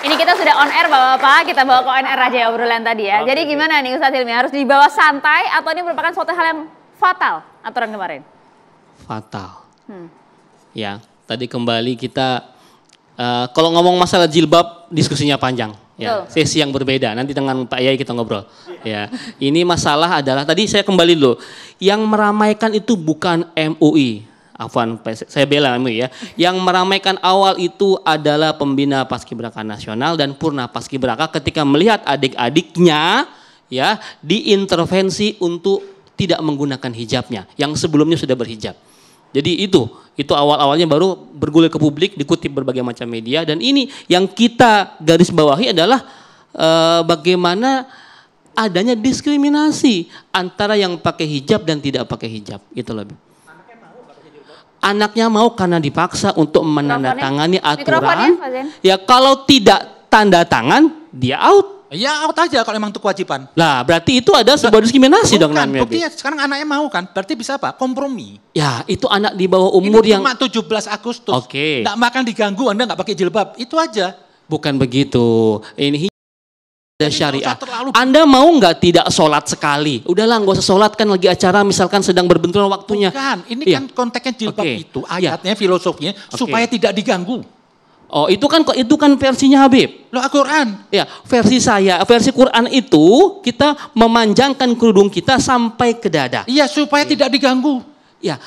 Ini kita sudah on air Bapak-Bapak, kita bawa ke on air aja ya obrolan tadi ya. Okay. Jadi gimana nih Ustaz Hilmi, harus dibawa santai atau ini merupakan suatu hal yang fatal aturan kemarin? Fatal. Hmm. Ya, tadi kembali kita, uh, kalau ngomong masalah jilbab diskusinya panjang. Ya, sesi yang berbeda, nanti dengan Pak Yai kita ngobrol. Ya, ini masalah adalah, tadi saya kembali dulu, yang meramaikan itu bukan MUI, Afwan, saya bela ya. Yang meramaikan awal itu adalah pembina Paskibraka Nasional dan Purna Paskibraka ketika melihat adik-adiknya ya diintervensi untuk tidak menggunakan hijabnya yang sebelumnya sudah berhijab. Jadi itu, itu awal-awalnya baru bergulir ke publik, dikutip berbagai macam media dan ini yang kita garis bawahi adalah e, bagaimana adanya diskriminasi antara yang pakai hijab dan tidak pakai hijab. Itu lebih. Anaknya mau karena dipaksa untuk menandatangani aturan. Ya kalau tidak tanda tangan, dia out. Ya out aja kalau emang itu kewajiban. Lah berarti itu ada sebuah diskriminasi Bukan, dong namanya. Buktinya sekarang anaknya mau kan, berarti bisa apa? Kompromi. Ya itu anak di bawah umur Ini yang... tujuh 17 Agustus. Oke. Okay. Nggak makan diganggu, Anda nggak pakai jilbab, itu aja. Bukan begitu. Ini syariah. Anda mau nggak tidak sholat sekali? Udahlah nggak usah sholat kan lagi acara misalkan sedang berbenturan waktunya. Bukan, ini ya. kan konteksnya jilbab okay. itu iya. ayatnya, ya. filosofinya okay. supaya tidak diganggu. Oh, itu kan itu kan versinya Habib. Loh, Al-Qur'an. Ya, versi saya, versi Quran itu kita memanjangkan kerudung kita sampai ke dada. Iya, supaya ya. tidak diganggu. Ya,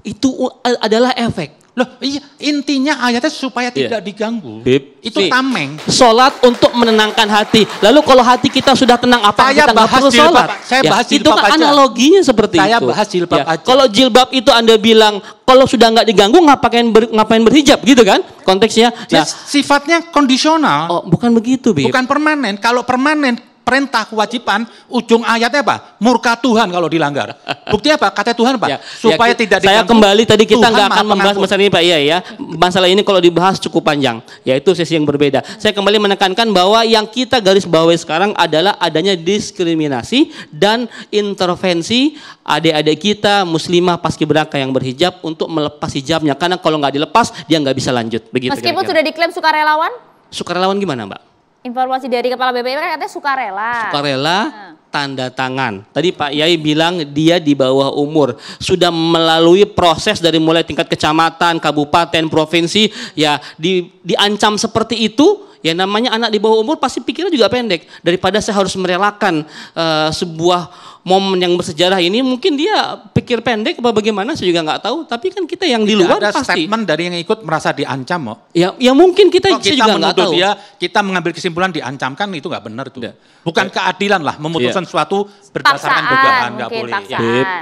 itu adalah efek Loh, iya, intinya ayatnya supaya iya. tidak yeah. diganggu. Bip. Itu si. tameng. Salat untuk menenangkan hati. Lalu kalau hati kita sudah tenang apa saya kita bahas perlu salat? Saya ya, bahas Itu kan analoginya seperti saya itu. Saya bahas jilbab ya. aja. Kalau jilbab itu Anda bilang kalau sudah nggak diganggu ngapain ber, ngapain berhijab gitu kan? Konteksnya. Nah, sifatnya kondisional. Oh, bukan begitu, Bib. Bukan permanen. Kalau permanen perintah kewajiban, ujung ayatnya apa? Murka Tuhan kalau dilanggar. Bukti apa? Kata Tuhan Pak, ya, ya supaya ya, tidak Saya kembali tadi kita nggak akan membahas masalah ini Pak, iya ya. Masalah ini kalau dibahas cukup panjang, yaitu sesi yang berbeda. Saya kembali menekankan bahwa yang kita garis bawahi sekarang adalah adanya diskriminasi dan intervensi adik-adik kita muslimah paskibraka yang berhijab untuk melepas hijabnya karena kalau nggak dilepas dia nggak bisa lanjut begitu meskipun kira -kira. sudah diklaim sukarelawan sukarelawan gimana mbak Informasi dari Kepala BPIP kan katanya sukarela. Sukarela, nah. tanda tangan. Tadi Pak Yai bilang dia di bawah umur. Sudah melalui proses dari mulai tingkat kecamatan, kabupaten, provinsi. Ya di, diancam seperti itu, ya namanya anak di bawah umur pasti pikirnya juga pendek. Daripada saya harus merelakan uh, sebuah momen yang bersejarah ini mungkin dia pikir pendek apa bagaimana saya juga nggak tahu tapi kan kita yang di luar ada pasti statement dari yang ikut merasa diancam kok. Ya ya mungkin kita, oh, kita juga nggak tahu. Dia, kita mengambil kesimpulan diancamkan itu nggak benar tuh. Tidak. Bukan keadilan lah memutuskan ya. suatu berdasarkan paksaan, dugaan nggak boleh. Ya.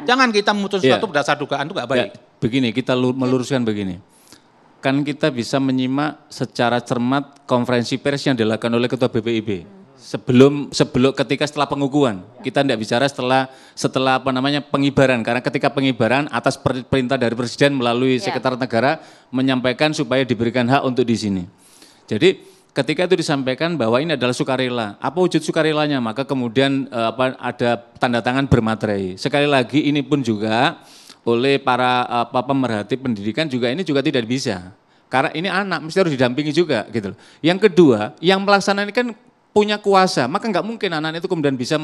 Jangan kita memutuskan ya. suatu berdasar dugaan itu nggak baik. Ya. Begini kita iya. meluruskan begini. Kan kita bisa menyimak secara cermat konferensi pers yang dilakukan oleh Ketua BPIB. Hmm sebelum sebelum ketika setelah pengukuhan kita tidak bicara setelah setelah apa namanya pengibaran karena ketika pengibaran atas perintah dari presiden melalui ya. negara menyampaikan supaya diberikan hak untuk di sini jadi ketika itu disampaikan bahwa ini adalah sukarela apa wujud sukarelanya maka kemudian eh, apa ada tanda tangan bermaterai sekali lagi ini pun juga oleh para apa pemerhati pendidikan juga ini juga tidak bisa karena ini anak mesti harus didampingi juga gitu Yang kedua, yang melaksanakan kan punya kuasa, maka nggak mungkin anak anak itu kemudian bisa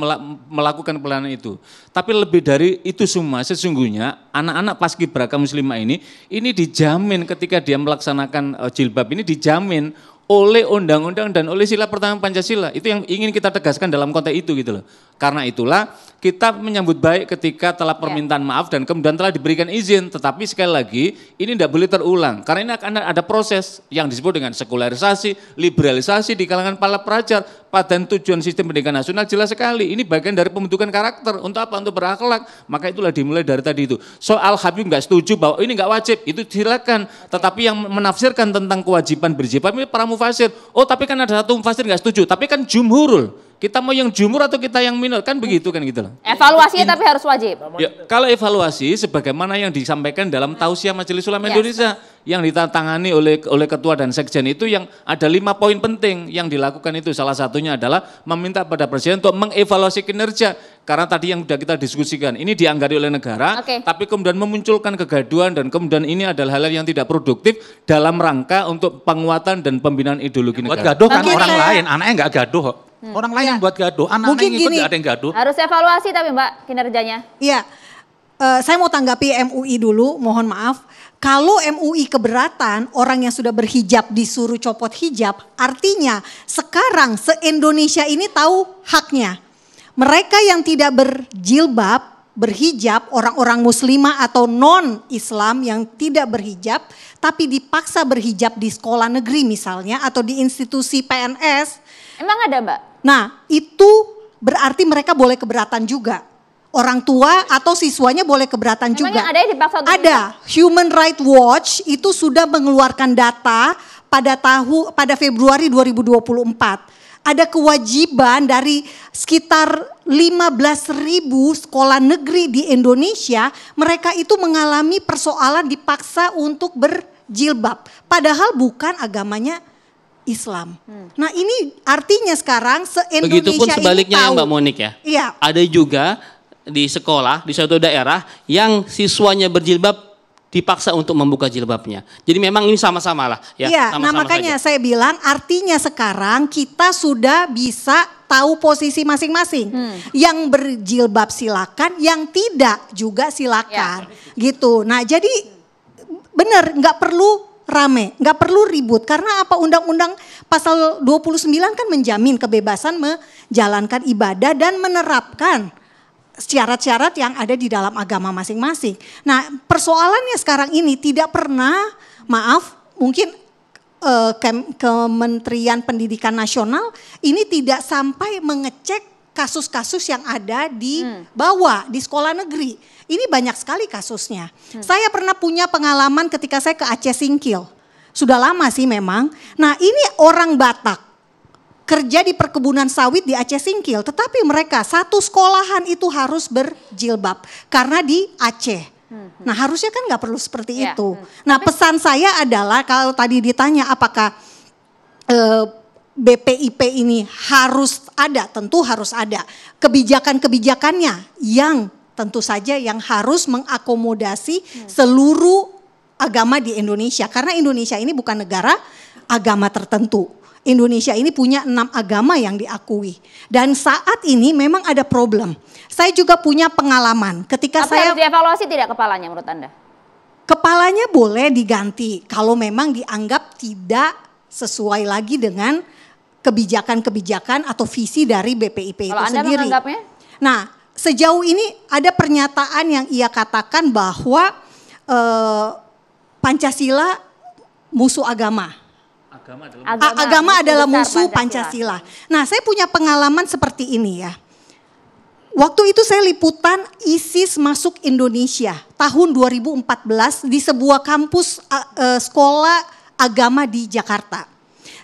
melakukan pelayanan itu. Tapi lebih dari itu semua, sesungguhnya anak-anak paskibraka muslimah ini, ini dijamin ketika dia melaksanakan e, jilbab ini dijamin oleh undang-undang dan oleh sila pertama Pancasila. Itu yang ingin kita tegaskan dalam konteks itu gitu loh. Karena itulah kita menyambut baik ketika telah ya. permintaan maaf dan kemudian telah diberikan izin. Tetapi sekali lagi ini tidak boleh terulang karena ini akan ada proses yang disebut dengan sekularisasi, liberalisasi di kalangan para pelajar. Padahal tujuan sistem pendidikan nasional jelas sekali. Ini bagian dari pembentukan karakter untuk apa? Untuk berakhlak. Maka itulah dimulai dari tadi itu. Soal Habib nggak setuju bahwa ini nggak wajib, itu silakan. Tetapi yang menafsirkan tentang kewajiban berjibat, ini para mufasir. Oh tapi kan ada satu mufasir nggak setuju, tapi kan jumhurul. Kita mau yang jumur atau kita yang minor kan begitu kan gitu loh. Evaluasinya tapi harus wajib. Ya, kalau evaluasi sebagaimana yang disampaikan dalam tausiah Majelis Ulama yes. Iya. Indonesia yang ditangani oleh oleh ketua dan sekjen itu yang ada lima poin penting yang dilakukan itu salah satunya adalah meminta pada presiden untuk mengevaluasi kinerja karena tadi yang sudah kita diskusikan ini dianggari oleh negara okay. tapi kemudian memunculkan kegaduhan dan kemudian ini adalah hal yang tidak produktif dalam rangka untuk penguatan dan pembinaan ideologi negara. Buat gaduh kan okay. orang lain, anaknya nggak gaduh. Hmm. Orang lain ya. yang buat gaduh, anak Mungkin yang ikut gini, ada yang gaduh. Harus evaluasi tapi Mbak kinerjanya. Iya. Uh, saya mau tanggapi MUI dulu, mohon maaf. Kalau MUI keberatan orang yang sudah berhijab disuruh copot hijab, artinya sekarang se-Indonesia ini tahu haknya. Mereka yang tidak berjilbab berhijab, orang-orang muslimah atau non-Islam yang tidak berhijab, tapi dipaksa berhijab di sekolah negeri misalnya atau di institusi PNS. Emang ada mbak? Nah, itu berarti mereka boleh keberatan juga. Orang tua atau siswanya boleh keberatan Memang juga. Ada yang Ada. Human Rights Watch itu sudah mengeluarkan data pada tahu pada Februari 2024. Ada kewajiban dari sekitar 15 ribu sekolah negeri di Indonesia, mereka itu mengalami persoalan dipaksa untuk berjilbab. Padahal bukan agamanya Islam. Hmm. Nah ini artinya sekarang se-Indonesia Begitupun sebaliknya tahu. ya Mbak Monik ya. Iya. Ada juga di sekolah di suatu daerah yang siswanya berjilbab dipaksa untuk membuka jilbabnya. Jadi memang ini sama-sama lah. Ya, iya, sama -sama nah makanya saja. saya bilang artinya sekarang kita sudah bisa tahu posisi masing-masing. Hmm. Yang berjilbab silakan, yang tidak juga silakan. Ya. Gitu. Nah jadi benar nggak perlu rame, nggak perlu ribut karena apa undang-undang pasal 29 kan menjamin kebebasan menjalankan ibadah dan menerapkan syarat-syarat yang ada di dalam agama masing-masing. Nah, persoalannya sekarang ini tidak pernah maaf mungkin eh, Kementerian Pendidikan Nasional ini tidak sampai mengecek kasus-kasus yang ada di hmm. bawah di sekolah negeri. Ini banyak sekali kasusnya. Hmm. Saya pernah punya pengalaman ketika saya ke Aceh Singkil. Sudah lama sih memang. Nah, ini orang Batak kerja di perkebunan sawit di Aceh Singkil, tetapi mereka satu sekolahan itu harus berjilbab karena di Aceh. Hmm, hmm. Nah harusnya kan nggak perlu seperti ya. itu. Hmm. Nah pesan saya adalah kalau tadi ditanya apakah eh, BPIP ini harus ada, tentu harus ada kebijakan-kebijakannya yang tentu saja yang harus mengakomodasi seluruh agama di Indonesia karena Indonesia ini bukan negara agama tertentu. Indonesia ini punya enam agama yang diakui dan saat ini memang ada problem. Saya juga punya pengalaman ketika Tapi saya harus dievaluasi tidak kepalanya menurut anda? Kepalanya boleh diganti kalau memang dianggap tidak sesuai lagi dengan kebijakan-kebijakan atau visi dari BPIP Kalau itu Anda sendiri. Nah, sejauh ini ada pernyataan yang ia katakan bahwa eh, Pancasila musuh agama. Agama adalah, agama, agama adalah musuh Pancasila. Pancasila. Nah, saya punya pengalaman seperti ini ya. Waktu itu saya liputan ISIS masuk Indonesia tahun 2014 di sebuah kampus uh, uh, sekolah agama di Jakarta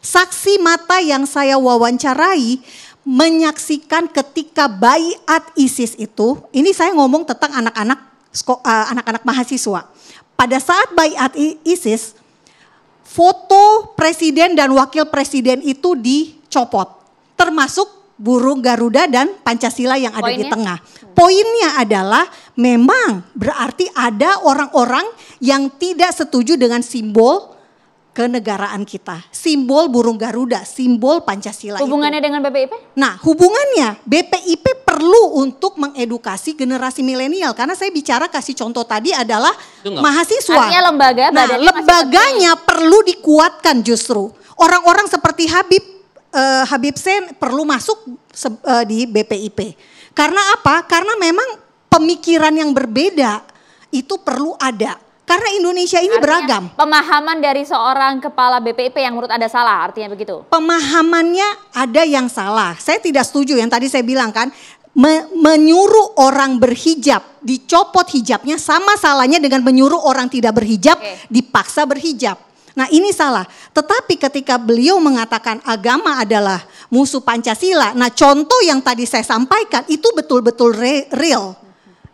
Saksi mata yang saya wawancarai menyaksikan ketika bayat ISIS itu, ini saya ngomong tentang anak-anak eh, anak-anak mahasiswa. Pada saat bayat ISIS, foto presiden dan wakil presiden itu dicopot, termasuk burung Garuda dan Pancasila yang ada Poinnya? di tengah. Poinnya adalah memang berarti ada orang-orang yang tidak setuju dengan simbol kenegaraan kita. Simbol burung Garuda, simbol Pancasila Hubungannya itu. dengan BPIP? Nah, hubungannya BPIP perlu untuk mengedukasi generasi milenial karena saya bicara kasih contoh tadi adalah mahasiswa. Artinya lembaga Nah, lembaganya perlu dikuatkan justru. Orang-orang seperti Habib eh, Habib Sen perlu masuk se, eh, di BPIP. Karena apa? Karena memang pemikiran yang berbeda itu perlu ada karena Indonesia ini artinya beragam. Pemahaman dari seorang kepala BPIP yang menurut Anda salah, artinya begitu? Pemahamannya ada yang salah. Saya tidak setuju yang tadi saya bilang kan, me menyuruh orang berhijab, dicopot hijabnya sama salahnya dengan menyuruh orang tidak berhijab, okay. dipaksa berhijab. Nah ini salah. Tetapi ketika beliau mengatakan agama adalah musuh Pancasila. Nah contoh yang tadi saya sampaikan itu betul-betul real.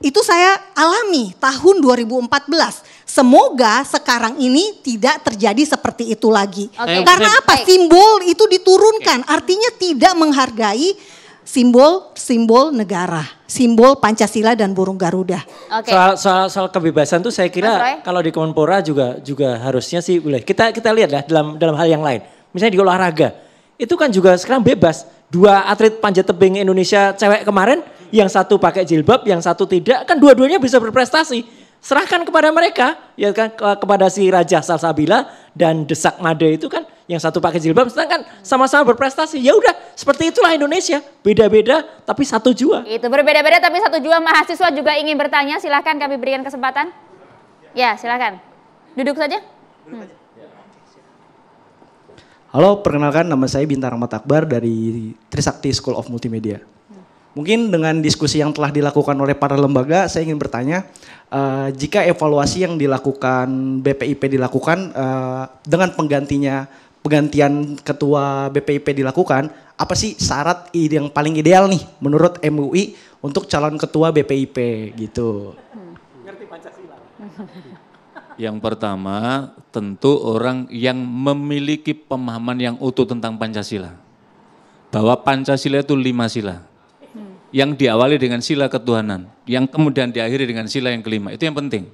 Itu saya alami tahun 2014. Semoga sekarang ini tidak terjadi seperti itu lagi. Okay. Eh, Karena eh, apa? Eh. Simbol itu diturunkan. Okay. Artinya tidak menghargai simbol-simbol negara, simbol Pancasila dan burung Garuda. Okay. Soal, soal soal kebebasan tuh saya kira kalau di Kemenpora juga juga harusnya sih boleh. Kita kita lihat lah dalam dalam hal yang lain. Misalnya di olahraga. Itu kan juga sekarang bebas. Dua atlet panjat tebing Indonesia cewek kemarin yang satu pakai jilbab, yang satu tidak, kan dua-duanya bisa berprestasi serahkan kepada mereka ya kan kepada si raja Salsabila dan Desak Made itu kan yang satu pakai jilbab sedangkan sama-sama berprestasi ya udah seperti itulah Indonesia beda-beda tapi satu jua itu berbeda-beda tapi satu jua mahasiswa juga ingin bertanya silahkan kami berikan kesempatan ya silahkan duduk saja hmm. Halo, perkenalkan nama saya Bintang Ahmad Akbar dari Trisakti School of Multimedia. Mungkin dengan diskusi yang telah dilakukan oleh para lembaga, saya ingin bertanya, uh, jika evaluasi yang dilakukan BPIP dilakukan uh, dengan penggantinya penggantian ketua BPIP dilakukan, apa sih syarat yang paling ideal nih menurut MUI untuk calon ketua BPIP gitu? Ngerti Pancasila. Yang pertama, tentu orang yang memiliki pemahaman yang utuh tentang Pancasila. Bahwa Pancasila itu lima sila yang diawali dengan sila ketuhanan, yang kemudian diakhiri dengan sila yang kelima. Itu yang penting.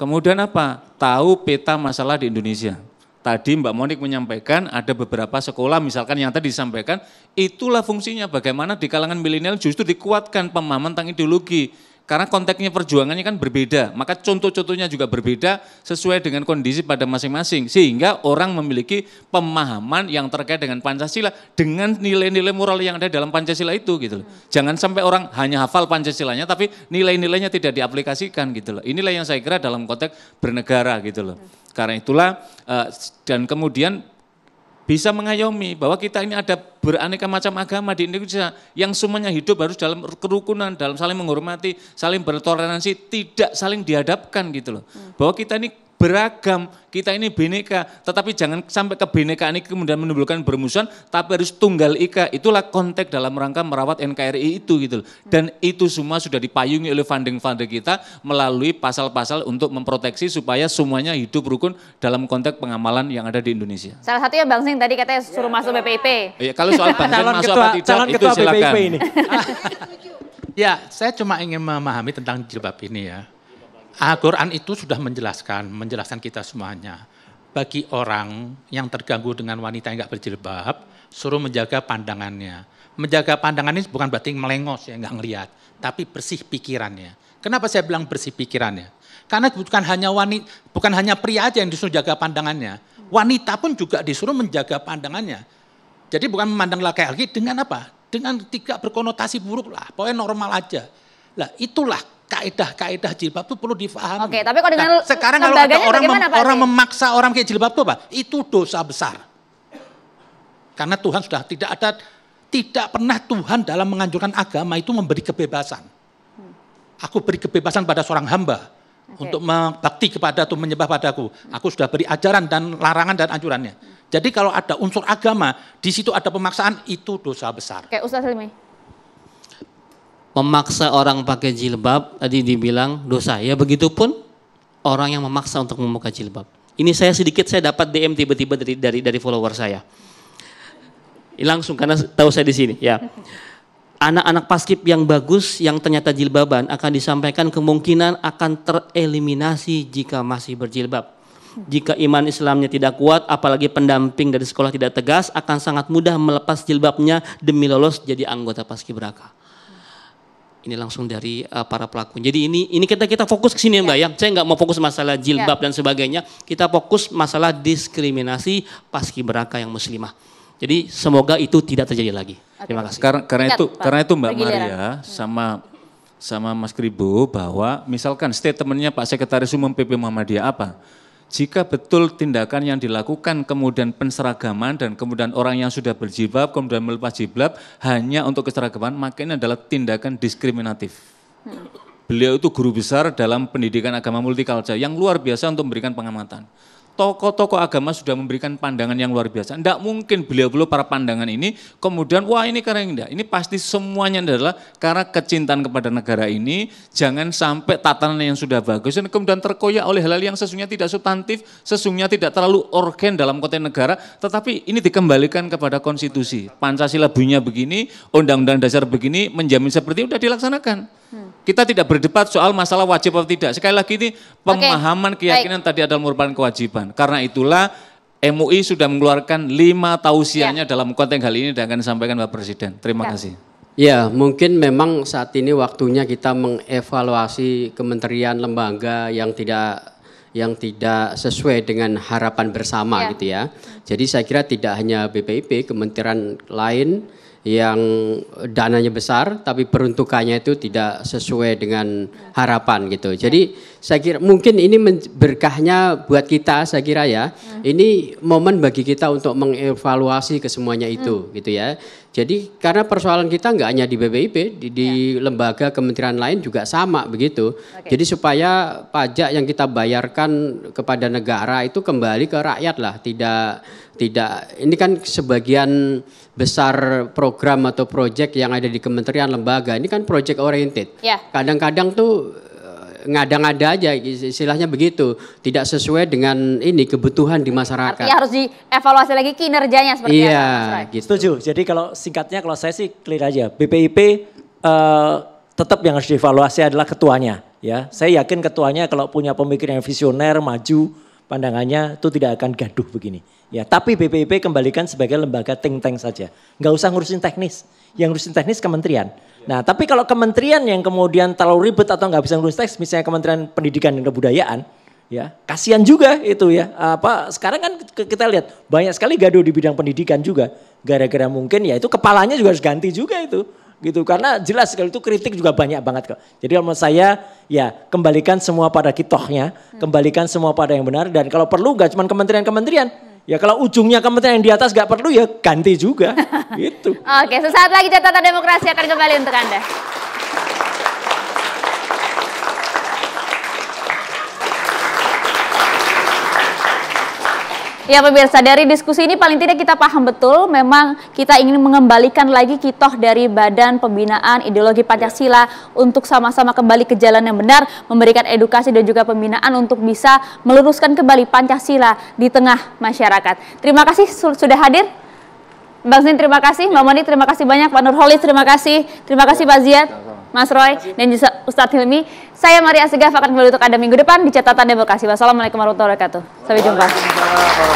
Kemudian apa? Tahu peta masalah di Indonesia. Tadi Mbak Monik menyampaikan ada beberapa sekolah misalkan yang tadi disampaikan, itulah fungsinya bagaimana di kalangan milenial justru dikuatkan pemahaman tentang ideologi. Karena konteksnya perjuangannya kan berbeda, maka contoh-contohnya juga berbeda sesuai dengan kondisi pada masing-masing. Sehingga orang memiliki pemahaman yang terkait dengan Pancasila dengan nilai-nilai moral yang ada dalam Pancasila itu gitu loh. Hmm. Jangan sampai orang hanya hafal Pancasilanya tapi nilai-nilainya tidak diaplikasikan gitu loh. Inilah yang saya kira dalam konteks bernegara gitu loh. Hmm. Karena itulah eh, dan kemudian bisa mengayomi bahwa kita ini ada beraneka macam agama di Indonesia yang semuanya hidup harus dalam kerukunan, dalam saling menghormati, saling bertoleransi, tidak saling dihadapkan gitu loh. Hmm. Bahwa kita ini beragam, kita ini bineka, tetapi jangan sampai kebinekaan ini kemudian menimbulkan bermusuhan, tapi harus tunggal ika. Itulah konteks dalam rangka merawat NKRI itu gitu Dan itu semua sudah dipayungi oleh funding-funding kita melalui pasal-pasal untuk memproteksi supaya semuanya hidup rukun dalam konteks pengamalan yang ada di Indonesia. Salah satunya Bang Sing tadi katanya suruh masuk BPIP. Iya, kalau soal Bang Sing masuk ketua, apa tidak itu silakan. ini. ya, saya cuma ingin memahami tentang jilbab ini ya. Al-Quran itu sudah menjelaskan, menjelaskan kita semuanya. Bagi orang yang terganggu dengan wanita yang nggak berjilbab, suruh menjaga pandangannya. Menjaga pandangan ini bukan berarti melengos ya, nggak ngelihat, tapi bersih pikirannya. Kenapa saya bilang bersih pikirannya? Karena bukan hanya wanita, bukan hanya pria aja yang disuruh jaga pandangannya. Wanita pun juga disuruh menjaga pandangannya. Jadi bukan memandang laki-laki dengan apa? Dengan tidak berkonotasi buruk lah, pokoknya normal aja. Lah itulah kaedah-kaedah jilbab itu perlu difahami. Oke, tapi kalau nah, dengan nah, sekarang kalau ada orang mem, apa orang memaksa orang kayak jilbab itu apa? itu dosa besar. Karena Tuhan sudah tidak ada tidak pernah Tuhan dalam menganjurkan agama itu memberi kebebasan. Hmm. Aku beri kebebasan pada seorang hamba okay. untuk membakti kepada atau menyembah padaku. Hmm. Aku sudah beri ajaran dan larangan dan anjurannya. Hmm. Jadi kalau ada unsur agama, di situ ada pemaksaan, itu dosa besar. Kayak Ustaz Hilmi memaksa orang pakai jilbab tadi dibilang dosa. Ya begitupun orang yang memaksa untuk memakai jilbab. Ini saya sedikit saya dapat DM tiba-tiba dari dari dari follower saya. Langsung karena tahu saya di sini ya. Anak-anak paskib yang bagus yang ternyata jilbaban akan disampaikan kemungkinan akan tereliminasi jika masih berjilbab. Jika iman Islamnya tidak kuat, apalagi pendamping dari sekolah tidak tegas, akan sangat mudah melepas jilbabnya demi lolos jadi anggota paskibraka ini langsung dari uh, para pelaku. Jadi ini ini kita kita fokus ke sini ya Mbak ya. ya. Saya nggak mau fokus masalah jilbab ya. dan sebagainya. Kita fokus masalah diskriminasi paskibraka yang muslimah. Jadi semoga itu tidak terjadi lagi. Oke. Terima kasih. Karena, karena itu Pak. karena itu Mbak Maria sama sama Mas Kribo bahwa misalkan statementnya Pak Sekretaris Umum PP Muhammadiyah apa? jika betul tindakan yang dilakukan kemudian penseragaman dan kemudian orang yang sudah berjilbab kemudian melepas jilbab hanya untuk keseragaman maka ini adalah tindakan diskriminatif. Hmm. Beliau itu guru besar dalam pendidikan agama multikultural yang luar biasa untuk memberikan pengamatan tokoh-tokoh agama sudah memberikan pandangan yang luar biasa. Tidak mungkin beliau-beliau para pandangan ini kemudian wah ini karena tidak. Ini pasti semuanya adalah karena kecintaan kepada negara ini. Jangan sampai tatanan yang sudah bagus dan kemudian terkoyak oleh hal-hal yang sesungguhnya tidak substantif, sesungguhnya tidak terlalu organ dalam konteks negara, tetapi ini dikembalikan kepada konstitusi. Pancasila bunyinya begini, undang-undang dasar begini, menjamin seperti itu sudah dilaksanakan. Kita tidak berdebat soal masalah wajib atau tidak. Sekali lagi ini pemahaman okay. keyakinan Baik. tadi adalah merupakan kewajiban. Karena itulah MUI sudah mengeluarkan lima tausiahnya ya. dalam konteks hal ini dan akan disampaikan Pak Presiden. Terima ya. kasih. Ya, mungkin memang saat ini waktunya kita mengevaluasi kementerian lembaga yang tidak yang tidak sesuai dengan harapan bersama ya. gitu ya. Jadi saya kira tidak hanya BPIP, kementerian lain yang dananya besar tapi peruntukannya itu tidak sesuai dengan harapan gitu. Jadi saya kira mungkin ini berkahnya buat kita saya kira ya. Hmm. Ini momen bagi kita untuk mengevaluasi kesemuanya itu hmm. gitu ya. Jadi karena persoalan kita nggak hanya di BBIP di, di ya. lembaga kementerian lain juga sama begitu. Okay. Jadi supaya pajak yang kita bayarkan kepada negara itu kembali ke rakyat lah, tidak tidak ini kan sebagian besar program atau proyek yang ada di kementerian lembaga ini kan project oriented. kadang ya. Kadang-kadang tuh eh, ngada-ngada aja istilahnya begitu tidak sesuai dengan ini kebutuhan di masyarakat. Artinya harus dievaluasi lagi kinerjanya seperti iya, apa. Gitu. Setuju. Jadi kalau singkatnya kalau saya sih clear aja BPIP eh, tetap yang harus dievaluasi adalah ketuanya ya. Saya yakin ketuanya kalau punya pemikiran visioner, maju, pandangannya itu tidak akan gaduh begini. Ya, tapi BPIP kembalikan sebagai lembaga think tank saja. Nggak usah ngurusin teknis. Yang ngurusin teknis kementerian. Nah, tapi kalau kementerian yang kemudian terlalu ribet atau nggak bisa ngurus teks, misalnya Kementerian Pendidikan dan Kebudayaan, ya kasihan juga itu ya. Apa sekarang kan kita lihat banyak sekali gaduh di bidang pendidikan juga, gara-gara mungkin ya itu kepalanya juga harus ganti juga itu gitu karena jelas sekali itu kritik juga banyak banget kok jadi kalau saya ya kembalikan semua pada kitohnya hmm. kembalikan semua pada yang benar dan kalau perlu gak cuma kementerian-kementerian hmm. ya kalau ujungnya kementerian yang di atas gak perlu ya ganti juga gitu oke sesaat lagi catatan demokrasi akan kembali untuk anda Ya pemirsa, dari diskusi ini paling tidak kita paham betul memang kita ingin mengembalikan lagi kitoh dari Badan Pembinaan Ideologi Pancasila untuk sama-sama kembali ke jalan yang benar, memberikan edukasi dan juga pembinaan untuk bisa meluruskan kembali Pancasila di tengah masyarakat. Terima kasih sudah hadir. Bang Zin terima kasih, Mbak Moni terima kasih banyak, Pak Nurholis terima kasih, terima kasih Pak Ziyad, Mas Roy, dan juga Ustadz Hilmi. Saya Maria Segaf akan kembali untuk Anda minggu depan di catatan demokrasi. Wassalamualaikum warahmatullahi wabarakatuh. Sampai jumpa.